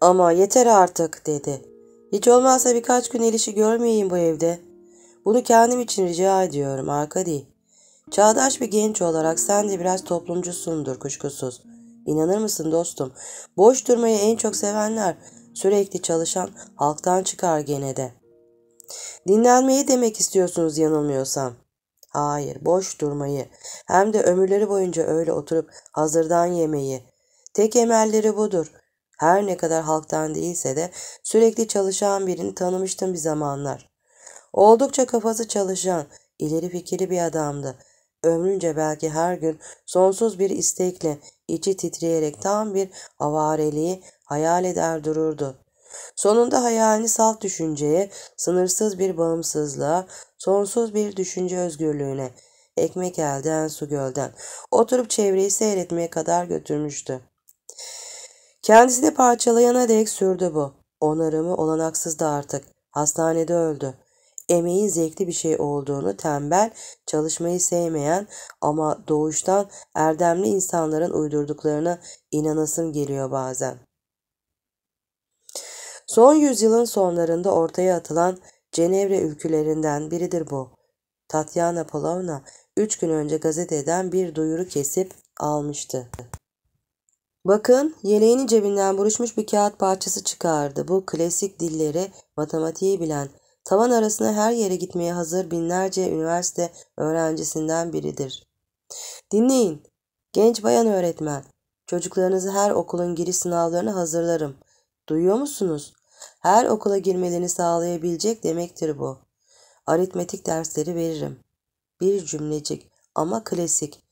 Ama yeter artık dedi. Hiç olmazsa birkaç gün Eliş'i görmeyeyim bu evde. Bunu kendim için rica ediyorum Arkadi. Çağdaş bir genç olarak sen de biraz toplumcusundur kuşkusuz. İnanır mısın dostum? Boş durmayı en çok sevenler, sürekli çalışan halktan çıkar gene de. Dinlenmeyi demek istiyorsunuz yanılmıyorsam. Hayır, boş durmayı. Hem de ömürleri boyunca öyle oturup hazırdan yemeyi. Tek emelleri budur. Her ne kadar halktan değilse de sürekli çalışan birini tanımıştım bir zamanlar. Oldukça kafası çalışan, ileri fikirli bir adamdı. Ömrünce belki her gün sonsuz bir istekle, içi titreyerek tam bir avareliği hayal eder dururdu. Sonunda hayalini salt düşünceye, sınırsız bir bağımsızlığa, sonsuz bir düşünce özgürlüğüne, ekmek elden su gölden, oturup çevreyi seyretmeye kadar götürmüştü. Kendisini parçalayana dek sürdü bu. Onarımı olanaksızdı artık. Hastanede öldü. Emeğin zevkli bir şey olduğunu tembel, çalışmayı sevmeyen ama doğuştan erdemli insanların uydurduklarına inanasım geliyor bazen. Son yüzyılın sonlarında ortaya atılan Cenevre ülkülerinden biridir bu. Tatyana Polovna 3 gün önce gazeteden bir duyuru kesip almıştı. Bakın yeleğini cebinden buruşmuş bir kağıt parçası çıkardı. Bu klasik dilleri, matematiği bilen, tavan arasına her yere gitmeye hazır binlerce üniversite öğrencisinden biridir. Dinleyin, genç bayan öğretmen. Çocuklarınızı her okulun giriş sınavlarına hazırlarım. Duyuyor musunuz? Her okula girmelerini sağlayabilecek demektir bu. Aritmetik dersleri veririm. Bir cümlecik ama klasik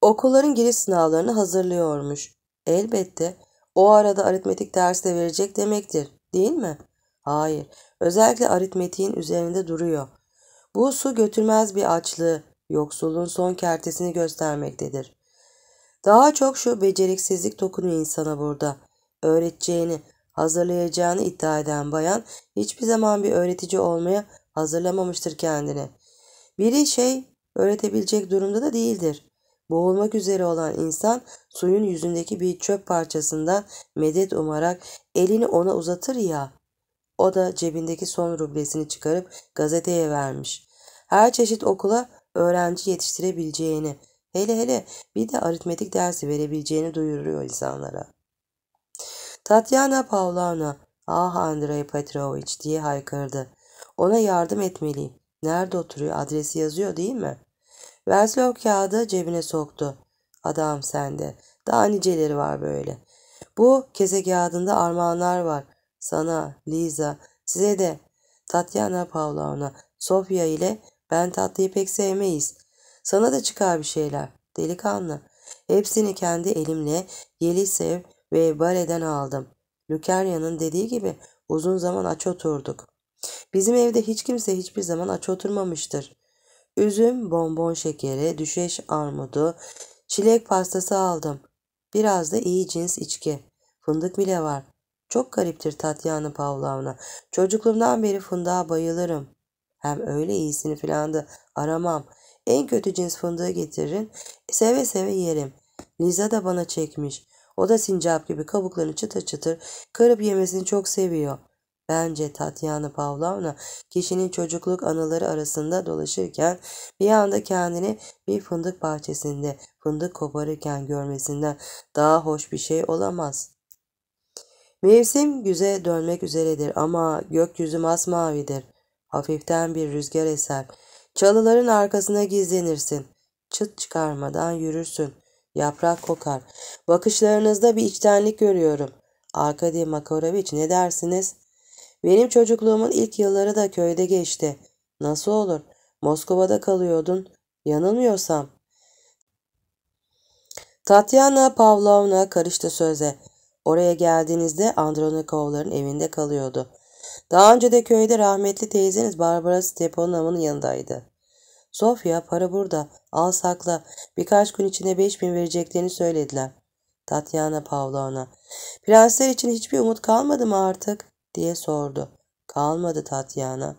Okulların giriş sınavlarını hazırlıyormuş. Elbette o arada aritmetik dersi de verecek demektir değil mi? Hayır özellikle aritmetiğin üzerinde duruyor. Bu su götürmez bir açlığı, yoksulluğun son kertesini göstermektedir. Daha çok şu beceriksizlik dokunuyor insana burada. Öğreteceğini, hazırlayacağını iddia eden bayan hiçbir zaman bir öğretici olmaya hazırlamamıştır kendini. Biri şey öğretebilecek durumda da değildir. Boğulmak üzere olan insan suyun yüzündeki bir çöp parçasından medet umarak elini ona uzatır ya. O da cebindeki son rublesini çıkarıp gazeteye vermiş. Her çeşit okula öğrenci yetiştirebileceğini, hele hele bir de aritmetik dersi verebileceğini duyuruyor insanlara. Tatyana Pavlovna, ah Andrei Petrovich diye haykırdı. Ona yardım etmeliyim. Nerede oturuyor adresi yazıyor değil mi? Wenslow kağıdı cebine soktu. Adam sende. Daha niceleri var böyle. Bu kese kağıdında armağanlar var. Sana, Liza, size de. Tatyana Pavlovna, Sofya ile ben tatlıyı pek sevmeyiz. Sana da çıkar bir şeyler. Delikanlı. Hepsini kendi elimle Yelisev ve baleden aldım. Lukerya'nın dediği gibi uzun zaman aç oturduk. Bizim evde hiç kimse hiçbir zaman aç oturmamıştır. Üzüm, bonbon şekeri, düşeş armudu, çilek pastası aldım. Biraz da iyi cins içki. Fındık bile var. Çok gariptir Tatyana Pavlovna. Çocukluğumdan beri fındığa bayılırım. Hem öyle iyisini filan da aramam. En kötü cins fındığı getirin. Seve seve yerim. Liza da bana çekmiş. O da sincap gibi kabuklarını çıtır çıtır kırıp yemesini çok seviyor. Bence Tatyana Pavlovna kişinin çocukluk anıları arasında dolaşırken bir anda kendini bir fındık bahçesinde fındık koparırken görmesinden daha hoş bir şey olamaz. Mevsim güze dönmek üzeredir ama gökyüzü masmavidir. Hafiften bir rüzgar eser. Çalıların arkasına gizlenirsin. Çıt çıkarmadan yürürsün. Yaprak kokar. Bakışlarınızda bir içtenlik görüyorum. Arkadi Makaroviç ne dersiniz?'' Benim çocukluğumun ilk yılları da köyde geçti. Nasıl olur? Moskova'da kalıyordun. Yanılmıyorsam. Tatyana Pavlovna karıştı söze. Oraya geldiğinizde Andronikovların evinde kalıyordu. Daha önce de köyde rahmetli teyzeniz Barbara Stepanov'un yanındaydı. Sofya para burada. Al sakla. Birkaç gün içinde beş bin vereceklerini söylediler. Tatyana Pavlovna. Prensler için hiçbir umut kalmadı mı artık? diye sordu. Kalmadı Tatyana.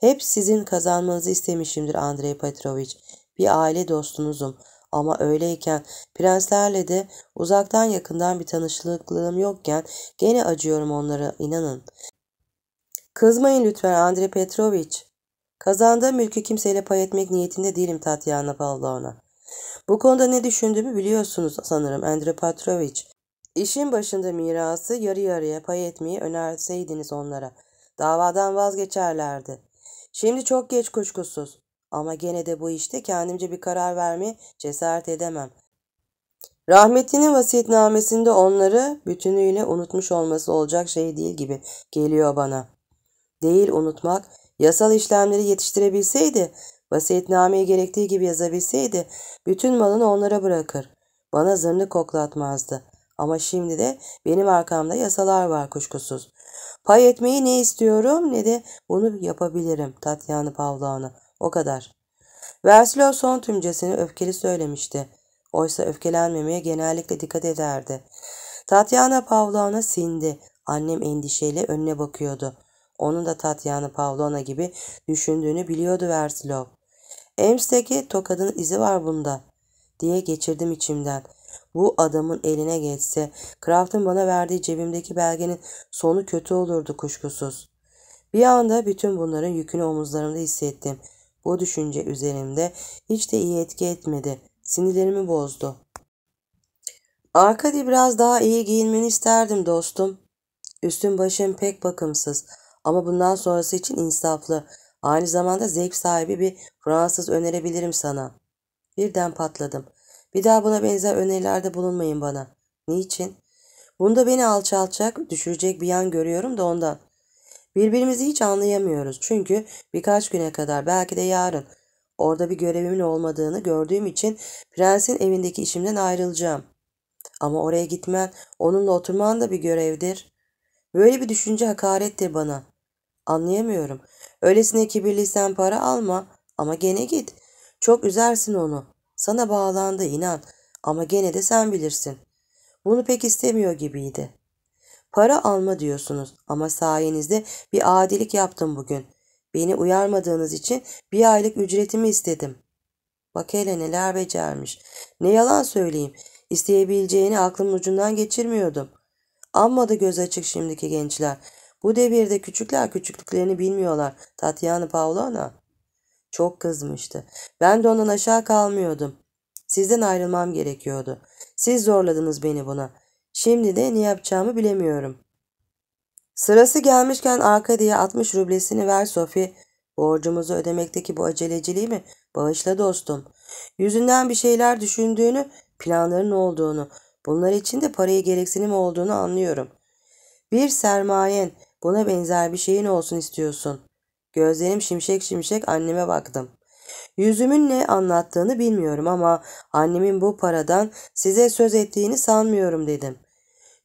Hep sizin kazanmanızı istemişimdir Andrei Petrovich. Bir aile dostunuzum ama öyleyken prenslerle de uzaktan yakından bir tanışıklığım yokken gene acıyorum onlara inanın. Kızmayın lütfen Andrei Petrovich. Kazandığım mülkü kimseyle pay etmek niyetinde değilim Tatyana Pavlovna. Bu konuda ne düşündüğümü biliyorsunuz sanırım Andrei Petrovich. İşin başında mirası yarı yarıya pay etmeyi önerseydiniz onlara. Davadan vazgeçerlerdi. Şimdi çok geç kuşkusuz. Ama gene de bu işte kendimce bir karar vermeye cesaret edemem. Rahmetlinin vasiyetnamesinde onları bütünüyle unutmuş olması olacak şey değil gibi geliyor bana. Değil unutmak, yasal işlemleri yetiştirebilseydi, vasiyetnameyi gerektiği gibi yazabilseydi, bütün malını onlara bırakır. Bana zırnı koklatmazdı. Ama şimdi de benim arkamda yasalar var kuşkusuz. Pay etmeyi ne istiyorum ne de bunu yapabilirim Tatyana Pavlovna. O kadar. Verslov son tümcesini öfkeli söylemişti. Oysa öfkelenmemeye genellikle dikkat ederdi. Tatyana Pavlovna sindi. Annem endişeyle önüne bakıyordu. Onun da Tatyana Pavlovna gibi düşündüğünü biliyordu Verslov. Ems'teki tokadın izi var bunda diye geçirdim içimden bu adamın eline geçse Kraft'ın bana verdiği cebimdeki belgenin sonu kötü olurdu kuşkusuz. Bir anda bütün bunların yükünü omuzlarımda hissettim. Bu düşünce üzerimde hiç de iyi etki etmedi. Sinirlerimi bozdu. Arkadi biraz daha iyi giyinmeni isterdim dostum. Üstüm başım pek bakımsız ama bundan sonrası için insaflı. Aynı zamanda zevk sahibi bir Fransız önerebilirim sana. Birden patladım. Bir daha buna benzer önerilerde bulunmayın bana. Niçin? Bunda beni alçaltacak, düşürecek bir yan görüyorum da ondan. Birbirimizi hiç anlayamıyoruz çünkü birkaç güne kadar belki de yarın orada bir görevimin olmadığını gördüğüm için prensin evindeki işimden ayrılacağım. Ama oraya gitmen, onunla oturman da bir görevdir. Böyle bir düşünce hakarettir bana. Anlayamıyorum. Öylesine kibirliysen para alma ama gene git. Çok üzersin onu. Sana bağlandı inan ama gene de sen bilirsin. Bunu pek istemiyor gibiydi. Para alma diyorsunuz ama sayenizde bir adilik yaptım bugün. Beni uyarmadığınız için bir aylık ücretimi istedim. Bak hele neler becermiş. Ne yalan söyleyeyim. İsteyebileceğini aklımın ucundan geçirmiyordum. Amma da göz açık şimdiki gençler. Bu devirde küçükler küçüklüklerini bilmiyorlar. Tatyana Pavlovna. Çok kızmıştı. Ben de ondan aşağı kalmıyordum. Sizden ayrılmam gerekiyordu. Siz zorladınız beni buna. Şimdi de ne yapacağımı bilemiyorum. Sırası gelmişken Arkadi'ye 60 rublesini ver Sophie. Borcumuzu ödemekteki bu aceleciliği mi? Bağışla dostum. Yüzünden bir şeyler düşündüğünü, planların olduğunu, bunlar için de parayı gereksinim olduğunu anlıyorum. Bir sermayen, buna benzer bir şeyin olsun istiyorsun. Gözlerim şimşek şimşek anneme baktım. Yüzümün ne anlattığını bilmiyorum ama annemin bu paradan size söz ettiğini sanmıyorum dedim.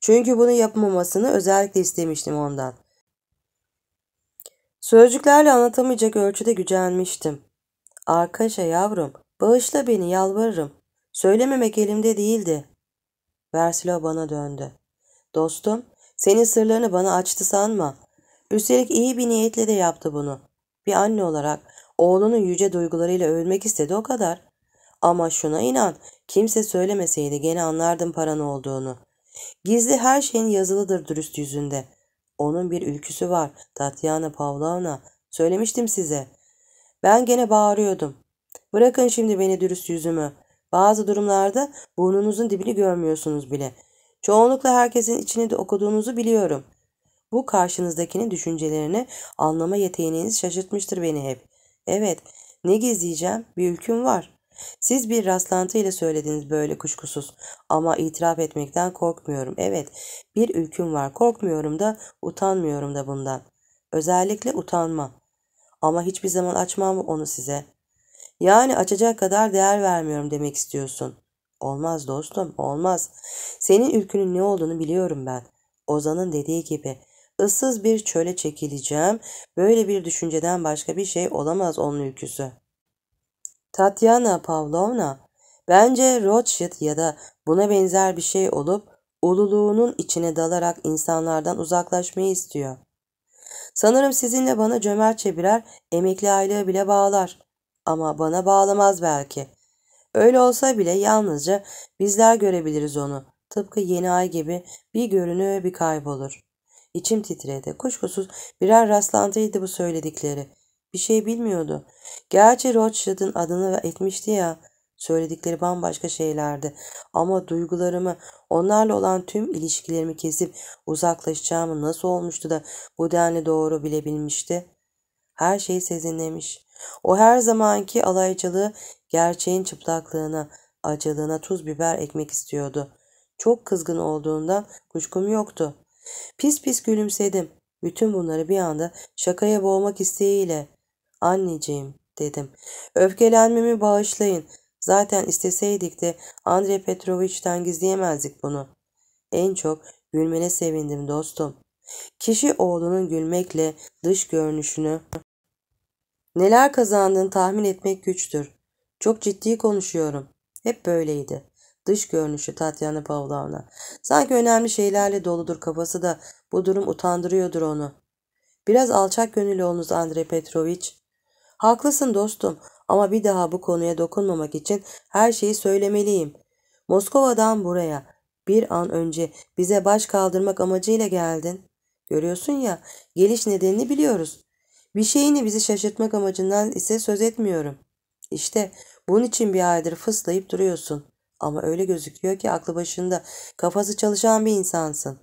Çünkü bunu yapmamasını özellikle istemiştim ondan. Sözcüklerle anlatamayacak ölçüde gücenmiştim. Arkaşa yavrum, bağışla beni yalvarırım. Söylememek elimde değildi. Versilo bana döndü. Dostum, senin sırlarını bana açtı sanma. Üstelik iyi bir niyetle de yaptı bunu bir anne olarak oğlunun yüce duygularıyla övülmek istedi o kadar. Ama şuna inan, kimse söylemeseydi gene anlardım paran olduğunu. Gizli her şeyin yazılıdır dürüst yüzünde. Onun bir ülküsü var, Tatyana Pavlovna. Söylemiştim size. Ben gene bağırıyordum. Bırakın şimdi beni dürüst yüzümü. Bazı durumlarda burnunuzun dibini görmüyorsunuz bile. Çoğunlukla herkesin içini de okuduğunuzu biliyorum. Bu karşınızdakinin düşüncelerini anlama yeteneğiniz şaşırtmıştır beni hep. Evet, ne gizleyeceğim? Bir ülküm var. Siz bir rastlantı ile söylediniz böyle kuşkusuz ama itiraf etmekten korkmuyorum. Evet, bir ülküm var. Korkmuyorum da, utanmıyorum da bundan. Özellikle utanma. Ama hiçbir zaman açmam onu size. Yani açacak kadar değer vermiyorum demek istiyorsun. Olmaz dostum, olmaz. Senin ülkünün ne olduğunu biliyorum ben. Ozan'ın dediği gibi Issız bir çöle çekileceğim. Böyle bir düşünceden başka bir şey olamaz onun ülküsü. Tatyana Pavlovna, bence Rothschild ya da buna benzer bir şey olup ululuğunun içine dalarak insanlardan uzaklaşmayı istiyor. Sanırım sizinle bana cömertçe birer emekli aylığı bile bağlar. Ama bana bağlamaz belki. Öyle olsa bile yalnızca bizler görebiliriz onu. Tıpkı yeni ay gibi bir görünür bir kaybolur. İçim titredi. Kuşkusuz birer rastlantıydı bu söyledikleri. Bir şey bilmiyordu. Gerçi Rothschild'ın adını etmişti ya. Söyledikleri bambaşka şeylerdi. Ama duygularımı, onlarla olan tüm ilişkilerimi kesip uzaklaşacağımı nasıl olmuştu da bu denli doğru bilebilmişti. Her şeyi sezinlemiş. O her zamanki alaycılığı, gerçeğin çıplaklığına, acılığına tuz biber ekmek istiyordu. Çok kızgın olduğundan kuşkum yoktu. Pis pis gülümsedim. Bütün bunları bir anda şakaya boğmak isteğiyle anneciğim dedim. Öfkelenmemi bağışlayın. Zaten isteseydik de Andrei Petrovich'ten gizleyemezdik bunu. En çok gülmene sevindim dostum. Kişi oğlunun gülmekle dış görünüşünü neler kazandığını tahmin etmek güçtür. Çok ciddi konuşuyorum. Hep böyleydi. Dış görünüşü Tatyana Pavlovna. Sanki önemli şeylerle doludur kafası da bu durum utandırıyordur onu. Biraz alçak gönüllü olunuz Andrei Petroviç. Haklısın dostum ama bir daha bu konuya dokunmamak için her şeyi söylemeliyim. Moskova'dan buraya bir an önce bize baş kaldırmak amacıyla geldin. Görüyorsun ya geliş nedenini biliyoruz. Bir şeyini bizi şaşırtmak amacından ise söz etmiyorum. İşte bunun için bir aydır fıslayıp duruyorsun. Ama öyle gözüküyor ki aklı başında, kafası çalışan bir insansın.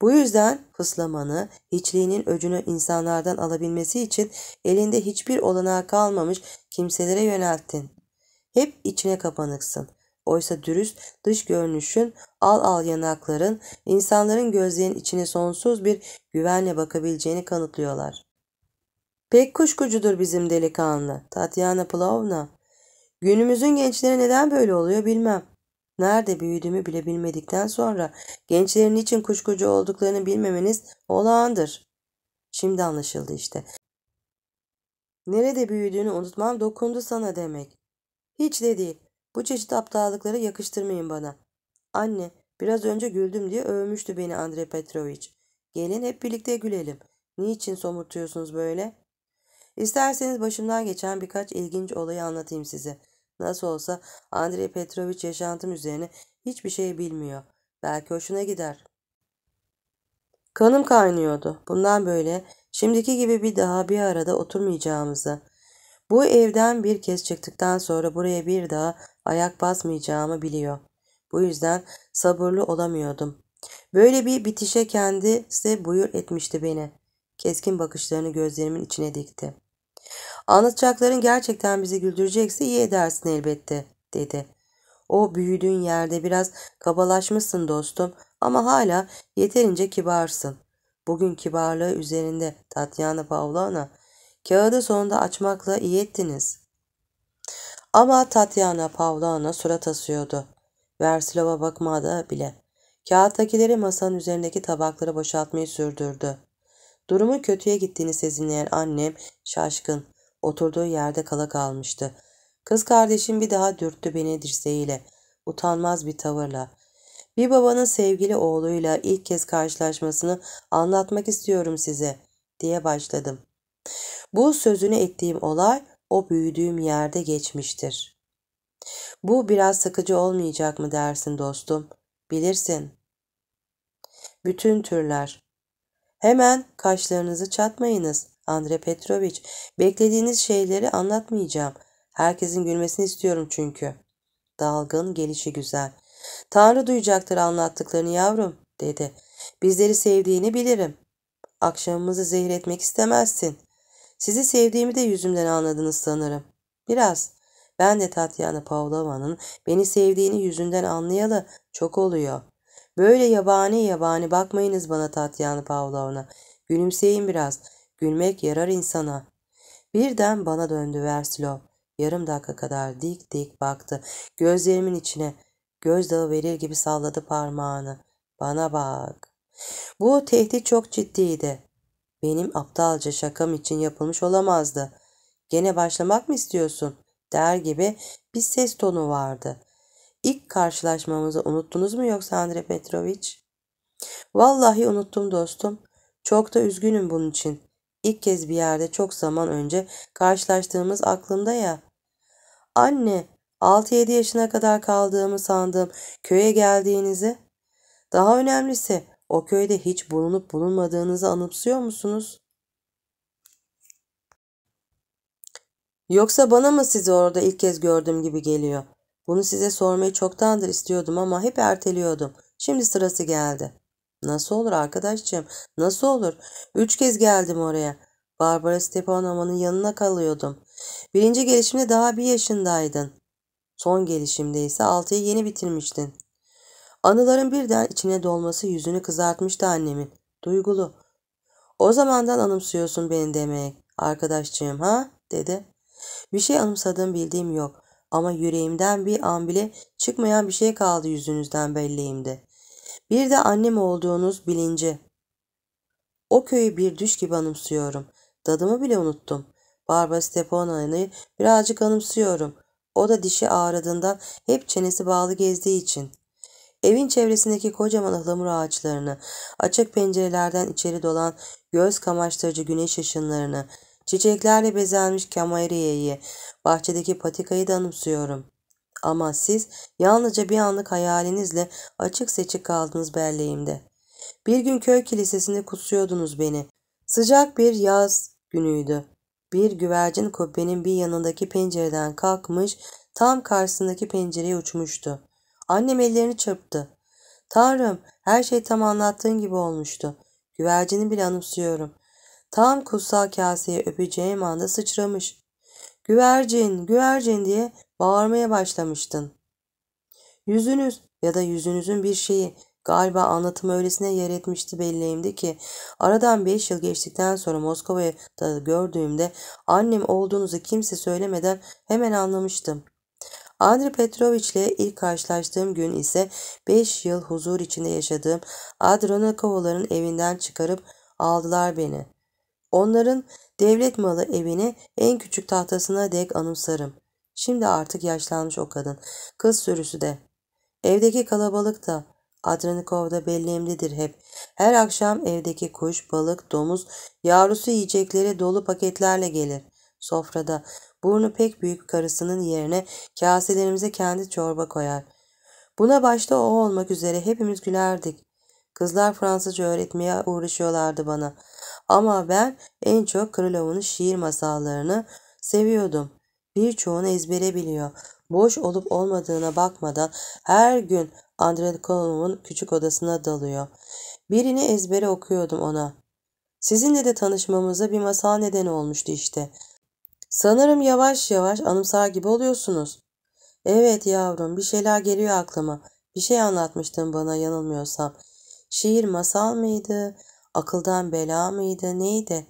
Bu yüzden fıslamanı, hiçliğinin öcünü insanlardan alabilmesi için elinde hiçbir olanağı kalmamış kimselere yönelttin. Hep içine kapanıksın. Oysa dürüst dış görünüşün, al al yanakların, insanların gözlerinin içine sonsuz bir güvenle bakabileceğini kanıtlıyorlar. Pek kuşkucudur bizim delikanlı, Tatiana Plavna. Günümüzün gençleri neden böyle oluyor bilmem. Nerede büyüdüğümü bile bilmedikten sonra gençlerin için kuşkucu olduklarını bilmemeniz olağandır. Şimdi anlaşıldı işte. Nerede büyüdüğünü unutmam dokundu sana demek. Hiç de değil. Bu çeşit aptallıkları yakıştırmayın bana. Anne, biraz önce güldüm diye övmüştü beni Andrei Petrovich. Gelin hep birlikte gülelim. Niçin somurtuyorsunuz böyle? İsterseniz başımdan geçen birkaç ilginç olayı anlatayım size.'' Nasıl olsa Andrei Petrovich yaşantım üzerine hiçbir şey bilmiyor. Belki hoşuna gider. Kanım kaynıyordu. Bundan böyle şimdiki gibi bir daha bir arada oturmayacağımızı, bu evden bir kez çıktıktan sonra buraya bir daha ayak basmayacağımı biliyor. Bu yüzden sabırlı olamıyordum. Böyle bir bitişe kendisi buyur etmişti beni. Keskin bakışlarını gözlerimin içine dikti. Anlatacakların gerçekten bizi güldürecekse iyi edersin elbette, dedi. O büyüdüğün yerde biraz kabalaşmışsın dostum ama hala yeterince kibarsın. Bugün kibarlığı üzerinde Tatyana Pavlovna. Kağıdı sonunda açmakla iyi ettiniz. Ama Tatyana Pavlovna surat asıyordu. Versilova bakmadı bile. Kağıttakileri masanın üzerindeki tabaklara boşaltmayı sürdürdü. Durumun kötüye gittiğini sezinleyen annem şaşkın oturduğu yerde kala kalmıştı. Kız kardeşim bir daha dürttü beni dirseğiyle, utanmaz bir tavırla. Bir babanın sevgili oğluyla ilk kez karşılaşmasını anlatmak istiyorum size, diye başladım. Bu sözünü ettiğim olay o büyüdüğüm yerde geçmiştir. Bu biraz sıkıcı olmayacak mı dersin dostum? Bilirsin. Bütün türler. Hemen kaşlarınızı çatmayınız. Andre Petrovich, Beklediğiniz şeyleri anlatmayacağım. Herkesin gülmesini istiyorum çünkü. Dalgın, gelişi güzel. Tanrı duyacaktır anlattıklarını yavrum, dedi. Bizleri sevdiğini bilirim. Akşamımızı zehir etmek istemezsin. Sizi sevdiğimi de yüzümden anladınız sanırım. Biraz. Ben de Tatyana Pavlova'nın beni sevdiğini yüzünden anlayalı çok oluyor. Böyle yabani yabani bakmayınız bana Tatyana Pavlovna. Gülümseyin biraz. Gülmek yarar insana. Birden bana döndü Verslov. Yarım dakika kadar dik dik baktı. Gözlerimin içine gözdağı verir gibi salladı parmağını. Bana bak. Bu tehdit çok ciddiydi. Benim aptalca şakam için yapılmış olamazdı. Gene başlamak mı istiyorsun? der gibi bir ses tonu vardı. İlk karşılaşmamızı unuttunuz mu yoksa Andre Petrovic? Vallahi unuttum dostum. Çok da üzgünüm bunun için. İlk kez bir yerde çok zaman önce karşılaştığımız aklımda ya. Anne, 6-7 yaşına kadar kaldığımı sandığım köye geldiğinizi, daha önemlisi o köyde hiç bulunup bulunmadığınızı anımsıyor musunuz? Yoksa bana mı sizi orada ilk kez gördüğüm gibi geliyor? Bunu size sormayı çoktandır istiyordum ama hep erteliyordum. Şimdi sırası geldi. Nasıl olur arkadaşçığım? Nasıl olur? Üç kez geldim oraya. Barbara Stepanova'nın yanına kalıyordum. Birinci gelişimde daha bir yaşındaydın. Son gelişimde ise altıyı yeni bitirmiştin. Anıların birden içine dolması yüzünü kızartmıştı annemin. Duygulu. O zamandan anımsıyorsun beni demek, arkadaşçığım ha dedi. Bir şey anımsadığım bildiğim yok ama yüreğimden bir an bile çıkmayan bir şey kaldı yüzünüzden belleğimde. Bir de annem olduğunuz bilinci. O köyü bir düş gibi anımsıyorum. Dadımı bile unuttum. Barbara Stepana'yı birazcık anımsıyorum. O da dişi ağrıdığından hep çenesi bağlı gezdiği için. Evin çevresindeki kocaman ıhlamur ağaçlarını, açık pencerelerden içeri dolan göz kamaştırıcı güneş ışınlarını, çiçeklerle bezenmiş kamayriyeyi, bahçedeki patikayı da anımsıyorum ama siz yalnızca bir anlık hayalinizle açık seçik kaldınız berleğimde. Bir gün köy kilisesinde kutsuyordunuz beni. Sıcak bir yaz günüydü. Bir güvercin kubbenin bir yanındaki pencereden kalkmış, tam karşısındaki pencereye uçmuştu. Annem ellerini çırptı. Tanrım, her şey tam anlattığın gibi olmuştu. Güvercini bile anımsıyorum. Tam kutsal kaseye öpeceğim anda sıçramış. Güvercin, güvercin diye Bağırmaya başlamıştın. Yüzünüz ya da yüzünüzün bir şeyi galiba anlatımı öylesine yer etmişti belleğimde ki aradan beş yıl geçtikten sonra Moskova'da gördüğümde annem olduğunuzu kimse söylemeden hemen anlamıştım. Andri Petrovich ile ilk karşılaştığım gün ise 5 yıl huzur içinde yaşadığım Adronikovaların evinden çıkarıp aldılar beni. Onların devlet malı evini en küçük tahtasına dek anımsarım. Şimdi artık yaşlanmış o kadın. Kız sürüsü de. Evdeki kalabalık da. Adrenikov'da belleğimdedir hep. Her akşam evdeki kuş, balık, domuz, yavrusu yiyecekleri dolu paketlerle gelir. Sofrada burnu pek büyük karısının yerine kaselerimize kendi çorba koyar. Buna başta o olmak üzere hepimiz gülerdik. Kızlar Fransızca öğretmeye uğraşıyorlardı bana. Ama ben en çok Krilov'un şiir masallarını seviyordum birçoğunu ezbere biliyor. Boş olup olmadığına bakmadan her gün Andrelkolov'un küçük odasına dalıyor. Birini ezbere okuyordum ona. Sizinle de tanışmamıza bir masal nedeni olmuştu işte. Sanırım yavaş yavaş anımsar gibi oluyorsunuz. Evet yavrum bir şeyler geliyor aklıma. Bir şey anlatmıştın bana yanılmıyorsam. Şiir masal mıydı? Akıldan bela mıydı? Neydi?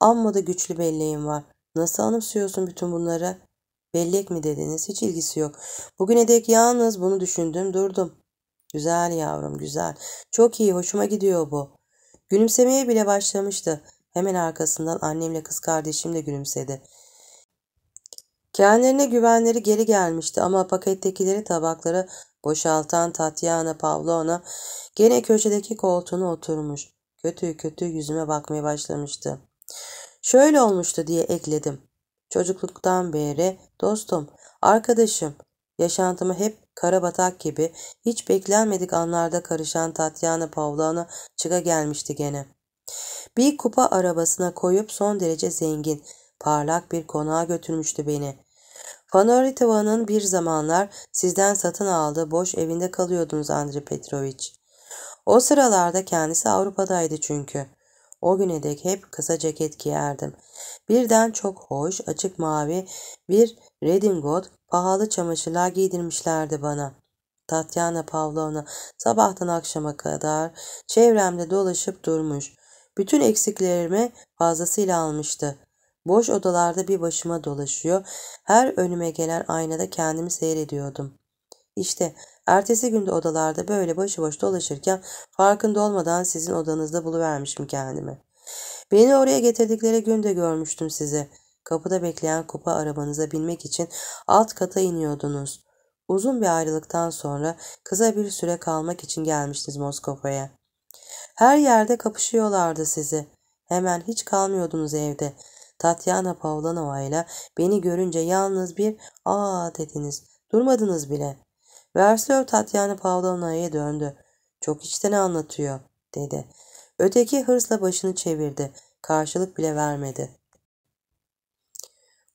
Amma da güçlü belleğim var. Nasıl anımsıyorsun bütün bunları? Bellek mi dediniz? Hiç ilgisi yok. Bugüne dek yalnız bunu düşündüm durdum. Güzel yavrum güzel. Çok iyi hoşuma gidiyor bu. Gülümsemeye bile başlamıştı. Hemen arkasından annemle kız kardeşim de gülümsedi. Kendilerine güvenleri geri gelmişti ama pakettekileri tabakları boşaltan Tatiana Pavlovna gene köşedeki koltuğuna oturmuş. Kötü kötü yüzüme bakmaya başlamıştı. Şöyle olmuştu diye ekledim. Çocukluktan beri dostum, arkadaşım, yaşantımı hep Kara karabatak gibi hiç beklenmedik anlarda karışan Tatyana Pavlovna çıka gelmişti gene. Bir kupa arabasına koyup son derece zengin, parlak bir konağa götürmüştü beni. Fanoritova'nın bir zamanlar sizden satın aldığı boş evinde kalıyordunuz Andrei Petrovic. O sıralarda kendisi Avrupa'daydı çünkü. O güne dek hep kısa ceket giyerdim. Birden çok hoş, açık mavi bir redingot pahalı çamaşırlar giydirmişlerdi bana. Tatyana Pavlovna sabahtan akşama kadar çevremde dolaşıp durmuş. Bütün eksiklerimi fazlasıyla almıştı. Boş odalarda bir başıma dolaşıyor, her önüme gelen aynada kendimi seyrediyordum. İşte Ertesi günde odalarda böyle başıboş dolaşırken farkında olmadan sizin odanızda buluvermişim kendimi. Beni oraya getirdikleri gün de görmüştüm sizi. Kapıda bekleyen kupa arabanıza binmek için alt kata iniyordunuz. Uzun bir ayrılıktan sonra kısa bir süre kalmak için gelmiştiniz Moskova'ya. Her yerde kapışıyorlardı sizi. Hemen hiç kalmıyordunuz evde. Tatyana Pavlanova ile beni görünce yalnız bir aa dediniz. Durmadınız bile. Versler Tatyana Pavlovna'ya döndü. Çok içten anlatıyor dedi. Öteki hırsla başını çevirdi. Karşılık bile vermedi.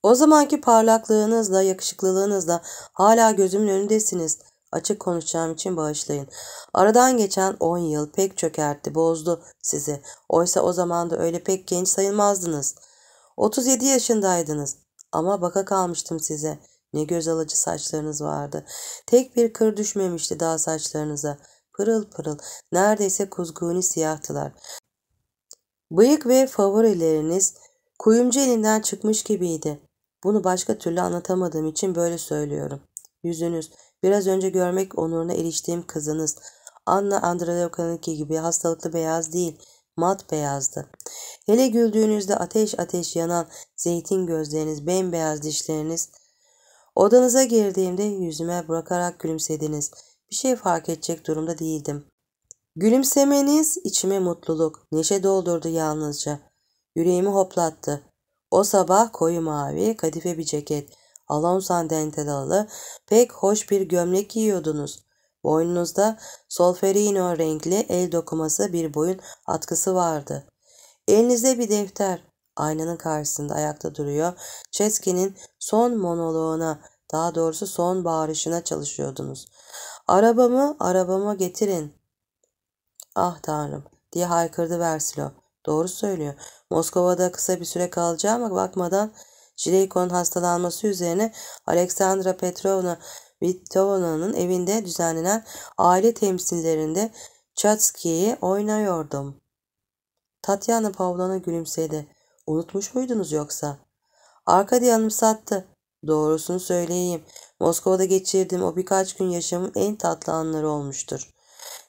O zamanki parlaklığınızla, yakışıklılığınızla hala gözümün önündesiniz. Açık konuşacağım için bağışlayın. Aradan geçen on yıl pek çökertti, bozdu sizi. Oysa o zaman da öyle pek genç sayılmazdınız. 37 yaşındaydınız ama baka kalmıştım size.'' Ne göz alıcı saçlarınız vardı. Tek bir kır düşmemişti daha saçlarınıza. Pırıl pırıl, neredeyse kuzguni siyahtılar. Bıyık ve favorileriniz kuyumcu elinden çıkmış gibiydi. Bunu başka türlü anlatamadığım için böyle söylüyorum. Yüzünüz, biraz önce görmek onuruna eriştiğim kızınız. Anna Andreloka'nınki gibi hastalıklı beyaz değil, mat beyazdı. Hele güldüğünüzde ateş ateş yanan zeytin gözleriniz, bembeyaz dişleriniz Odanıza girdiğimde yüzüme bırakarak gülümsediniz. Bir şey fark edecek durumda değildim. Gülümsemeniz içime mutluluk, neşe doldurdu yalnızca. Yüreğimi hoplattı. O sabah koyu mavi, kadife bir ceket, alonsan dentelalı, pek hoş bir gömlek giyiyordunuz. Boynunuzda solferino renkli el dokuması bir boyun atkısı vardı. Elinizde bir defter, aynanın karşısında ayakta duruyor. Chesky'nin son monoloğuna daha doğrusu son bağırışına çalışıyordunuz. Arabamı arabama getirin. Ah tanrım diye haykırdı Versilo. Doğru söylüyor. Moskova'da kısa bir süre kalacağıma bakmadan Jileykon hastalanması üzerine Aleksandra Petrovna Vitovna'nın evinde düzenlenen aile temsillerinde Çatski'yi oynuyordum. Tatyana Pavlovna gülümsedi. Unutmuş muydunuz yoksa? Arkadi sattı. Doğrusunu söyleyeyim. Moskova'da geçirdiğim o birkaç gün yaşamın en tatlı anları olmuştur.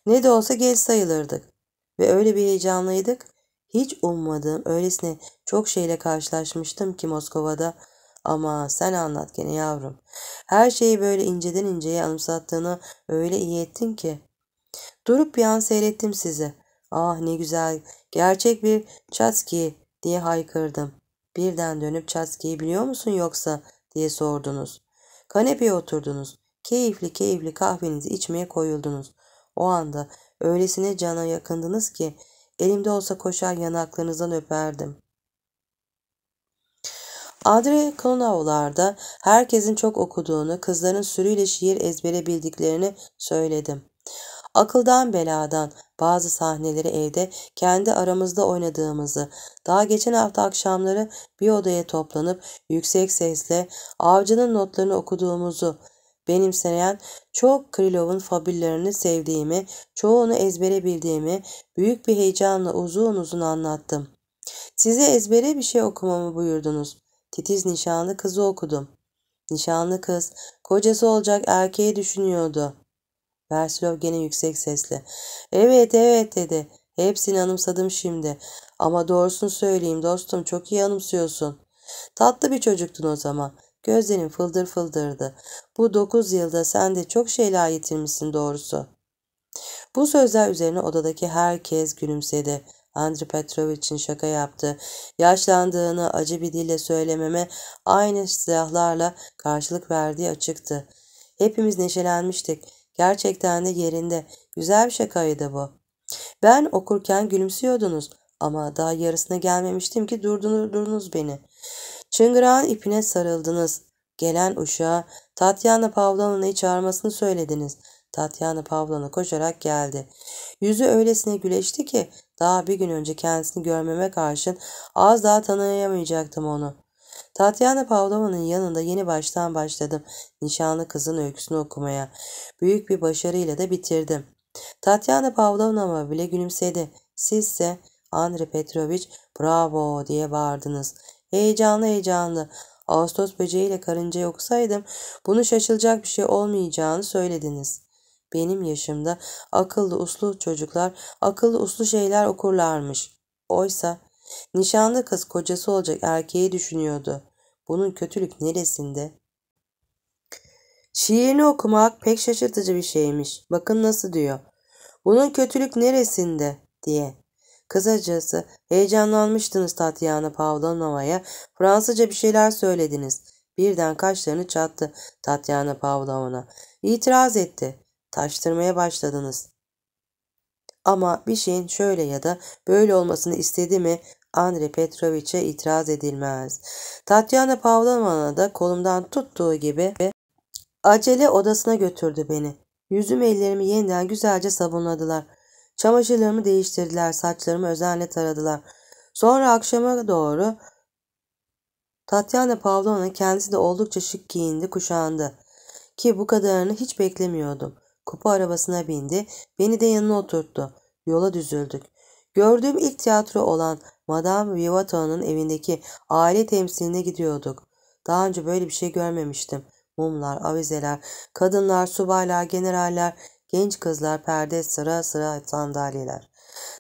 Ne de olsa gel sayılırdık. Ve öyle bir heyecanlıydık. Hiç ummadığım öylesine çok şeyle karşılaşmıştım ki Moskova'da. Ama sen anlat gene yavrum. Her şeyi böyle inceden inceye anımsattığını öyle iyi ettin ki. Durup bir an seyrettim sizi. Ah ne güzel. Gerçek bir Çatski diye haykırdım. Birden dönüp Çaski'yi biliyor musun yoksa diye sordunuz. Kanepeye oturdunuz. Keyifli keyifli kahvenizi içmeye koyuldunuz. O anda öylesine cana yakındınız ki elimde olsa koşar yanaklarınızdan öperdim. Adre Klonaolar'da herkesin çok okuduğunu, kızların sürüyle şiir ezbere bildiklerini söyledim akıldan beladan bazı sahneleri evde kendi aramızda oynadığımızı, daha geçen hafta akşamları bir odaya toplanıp yüksek sesle avcının notlarını okuduğumuzu, benimseyen çok Krilov'un fabüllerini sevdiğimi, çoğunu ezbere bildiğimi büyük bir heyecanla uzun uzun anlattım. Size ezbere bir şey okumamı buyurdunuz. Titiz nişanlı kızı okudum. Nişanlı kız kocası olacak erkeği düşünüyordu. Versilov gene yüksek sesle. Evet evet dedi. Hepsini anımsadım şimdi. Ama doğrusunu söyleyeyim dostum çok iyi anımsıyorsun. Tatlı bir çocuktun o zaman. Gözlerin fıldır fıldırdı. Bu dokuz yılda sen de çok şeyler yitirmişsin doğrusu. Bu sözler üzerine odadaki herkes gülümsedi. Andrei Petrovich'in şaka yaptı. Yaşlandığını acı bir dille söylememe aynı silahlarla karşılık verdiği açıktı. Hepimiz neşelenmiştik. Gerçekten de yerinde. Güzel bir şakaydı bu. Ben okurken gülümsüyordunuz ama daha yarısına gelmemiştim ki durdurdunuz beni. Çıngırağın ipine sarıldınız. Gelen uşağa Tatyana Pavlovna'yı çağırmasını söylediniz. Tatyana Pavlovna koşarak geldi. Yüzü öylesine güleşti ki daha bir gün önce kendisini görmeme karşın az daha tanıyamayacaktım onu. Tatyana Pavlova'nın yanında yeni baştan başladım nişanlı kızın öyküsünü okumaya. Büyük bir başarıyla da bitirdim. Tatyana Pavlovna bile gülümsedi. Sizse Andrei Petrovich bravo diye bağırdınız. Heyecanlı heyecanlı. Ağustos böceğiyle karınca yoksaydım bunu şaşılacak bir şey olmayacağını söylediniz. Benim yaşımda akıllı uslu çocuklar akıllı uslu şeyler okurlarmış. Oysa Nişanlı kız kocası olacak erkeği düşünüyordu. Bunun kötülük neresinde? Şiirini okumak pek şaşırtıcı bir şeymiş. Bakın nasıl diyor. Bunun kötülük neresinde diye. Kısacası heyecanlanmıştınız Tatyana Pavlovna'ya. Fransızca bir şeyler söylediniz. Birden kaşlarını çattı Tatyana Pavlovna. İtiraz etti. Taştırmaya başladınız. Ama bir şeyin şöyle ya da böyle olmasını istedi mi Andrei Petrovich'e itiraz edilmez. Tatyana Pavlovna da kolumdan tuttuğu gibi acele odasına götürdü beni. Yüzüm ellerimi yeniden güzelce sabunladılar. Çamaşırlarımı değiştirdiler, saçlarımı özenle taradılar. Sonra akşama doğru Tatyana Pavlovna kendisi de oldukça şık giyindi, kuşandı. Ki bu kadarını hiç beklemiyordum. Kupa arabasına bindi, beni de yanına oturttu. Yola düzüldük. Gördüğüm ilk tiyatro olan Madame Vivato'nun evindeki aile temsiline gidiyorduk. Daha önce böyle bir şey görmemiştim. Mumlar, avizeler, kadınlar, subaylar, generaller, genç kızlar, perde, sıra sıra sandalyeler.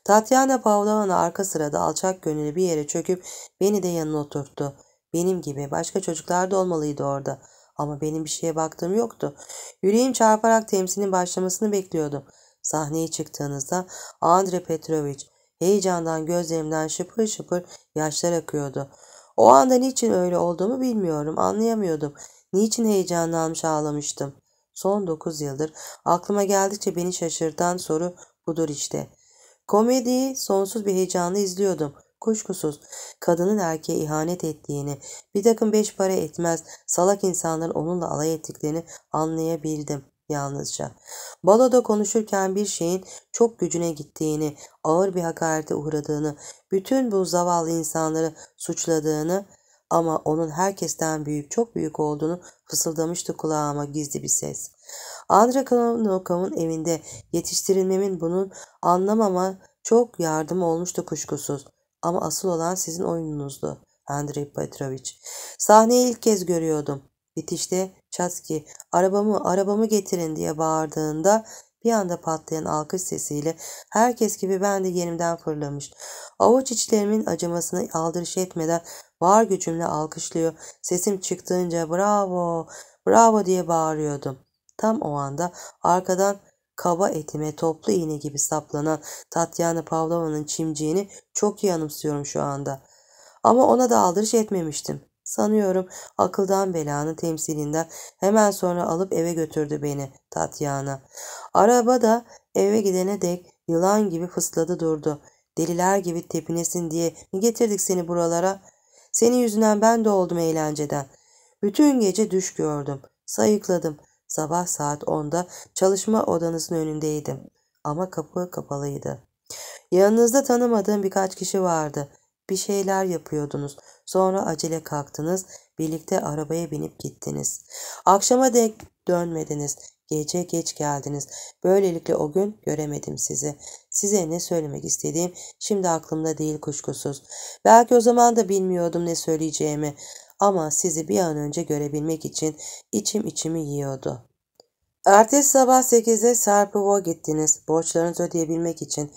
Tatyana Pavlovna arka sırada alçak gönüllü bir yere çöküp beni de yanına oturttu. Benim gibi başka çocuklar da olmalıydı orada.'' Ama benim bir şeye baktığım yoktu. Yüreğim çarparak temsilin başlamasını bekliyordum. Sahneye çıktığınızda Andre Petrovic heyecandan gözlerimden şıpır şıpır yaşlar akıyordu. O anda niçin öyle olduğumu bilmiyorum, anlayamıyordum. Niçin heyecanlanmış ağlamıştım. Son 9 yıldır aklıma geldikçe beni şaşırtan soru budur işte. Komediyi sonsuz bir heyecanla izliyordum kuşkusuz kadının erkeğe ihanet ettiğini, bir takım beş para etmez salak insanların onunla alay ettiklerini anlayabildim yalnızca. Baloda konuşurken bir şeyin çok gücüne gittiğini, ağır bir hakarete uğradığını, bütün bu zavallı insanları suçladığını ama onun herkesten büyük, çok büyük olduğunu fısıldamıştı kulağıma gizli bir ses. Andra Kanonov'un evinde yetiştirilmemin bunun anlamama çok yardım olmuştu kuşkusuz. Ama asıl olan sizin oyununuzdu. Andrei Petrovich. Sahneyi ilk kez görüyordum. Bitişte Çatski arabamı arabamı getirin diye bağırdığında bir anda patlayan alkış sesiyle herkes gibi ben de yerimden fırlamış. Avuç içlerimin acımasını aldırış etmeden var gücümle alkışlıyor. Sesim çıktığınca bravo, bravo diye bağırıyordum. Tam o anda arkadan kaba etime toplu iğne gibi saplanan Tatyana Pavlova'nın çimciğini çok iyi anımsıyorum şu anda. Ama ona da aldırış etmemiştim. Sanıyorum akıldan belanın temsilinden hemen sonra alıp eve götürdü beni Tatyana. Araba da eve gidene dek yılan gibi fısladı durdu. Deliler gibi tepinesin diye mi getirdik seni buralara? Senin yüzünden ben de oldum eğlenceden. Bütün gece düş gördüm. Sayıkladım. Sabah saat 10'da çalışma odanızın önündeydim ama kapı kapalıydı. Yanınızda tanımadığım birkaç kişi vardı. Bir şeyler yapıyordunuz. Sonra acele kalktınız. Birlikte arabaya binip gittiniz. Akşama dek dönmediniz. Gece geç geldiniz. Böylelikle o gün göremedim sizi. Size ne söylemek istediğim şimdi aklımda değil kuşkusuz. Belki o zaman da bilmiyordum ne söyleyeceğimi. Ama sizi bir an önce görebilmek için içim içimi yiyordu. Ertesi sabah 8'de Serpova gittiniz. Borçlarınızı ödeyebilmek için.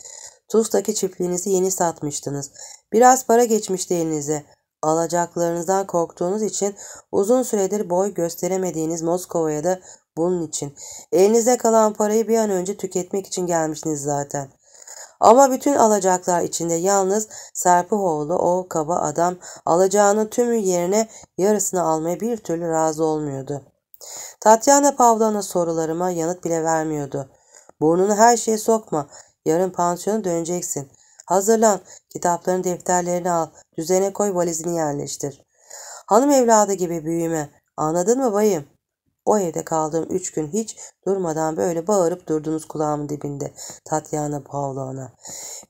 Tuz'daki çiftliğinizi yeni satmıştınız. Biraz para geçmişti elinize. Alacaklarınızdan korktuğunuz için uzun süredir boy gösteremediğiniz Moskova'ya da bunun için. Elinize kalan parayı bir an önce tüketmek için gelmişsiniz zaten. Ama bütün alacaklar içinde yalnız Serpuhoğlu o kaba adam alacağının tümü yerine yarısını almaya bir türlü razı olmuyordu. Tatyana Pavlovna sorularıma yanıt bile vermiyordu. Burnunu her şeye sokma. Yarın pansiyona döneceksin. Hazırlan. Kitapların defterlerini al. Düzene koy valizini yerleştir. Hanım evladı gibi büyüme. Anladın mı bayım? O evde kaldığım üç gün hiç durmadan böyle bağırıp durdunuz kulağımın dibinde. Tatyana Pavlovna.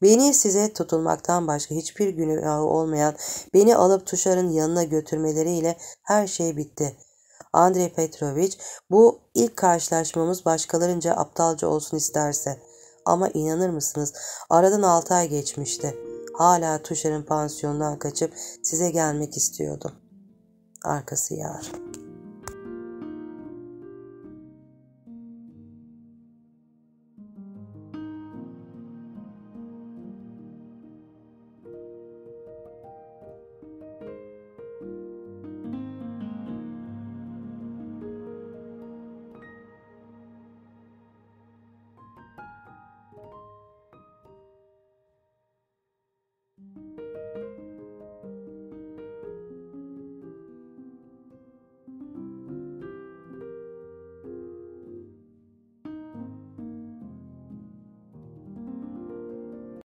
Beni size tutulmaktan başka hiçbir günahı olmayan beni alıp Tuşar'ın yanına götürmeleriyle her şey bitti.'' Andrei Petrovich bu ilk karşılaşmamız başkalarınca aptalca olsun isterse. Ama inanır mısınız aradan altı ay geçmişti. Hala Tuşer'in pansiyonundan kaçıp size gelmek istiyordum. Arkası yar.